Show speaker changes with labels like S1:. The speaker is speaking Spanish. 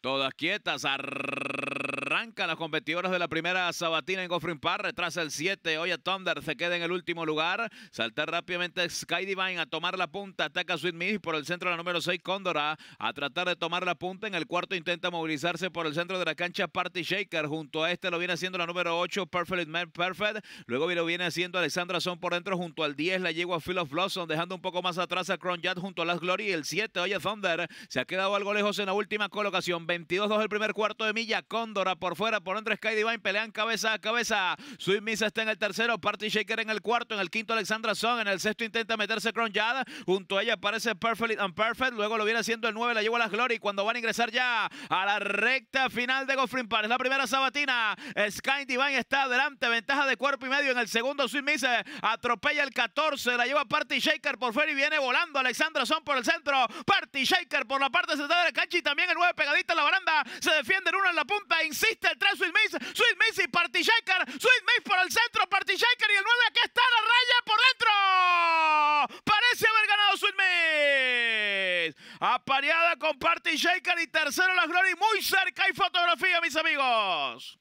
S1: Todas quietas. Arr Arrancan las competidoras de la primera Sabatina en Goffrin Park, Retrasa el 7, Oye, Thunder se queda en el último lugar, salta rápidamente Sky Divine a tomar la punta, ataca Sweet Miss por el centro de la número 6 Cóndora, a tratar de tomar la punta, en el cuarto intenta movilizarse por el centro de la cancha Party Shaker, junto a este lo viene haciendo la número 8 Perfect Man Perfect, luego lo viene haciendo Alexandra Son por dentro junto al 10, la yegua Phil of Blossom, dejando un poco más atrás a Cron Jad junto a Las Glory, el 7, Oye, Thunder, se ha quedado algo lejos en la última colocación, 22-2 el primer cuarto de milla, Cóndora por fuera, por dentro Sky Divine, pelean cabeza a cabeza. Sweet Misa está en el tercero, Party Shaker en el cuarto, en el quinto Alexandra Song, en el sexto intenta meterse Crown junto a ella aparece Perfect and Perfect, luego lo viene haciendo el 9, la lleva a gloria Glory, cuando van a ingresar ya a la recta final de Goffrin Park, es la primera sabatina, Sky Divine está adelante, ventaja de cuerpo y medio en el segundo, Sweet Misa atropella el 14, la lleva Party Shaker por fuera y viene volando Alexandra Song por el centro, Party Shaker por la parte central de la cancha y también el 9 pegadita en la baranda, se defiende defienden uno en la punta, insisto el 3, Sweet Smith Sweet y Party Shaker, Sweet por el centro, Party Shaker y el 9 que está la raya por dentro. Parece haber ganado Sweet Apareada con Party Shaker y tercero la Glory muy cerca. y fotografía, mis amigos.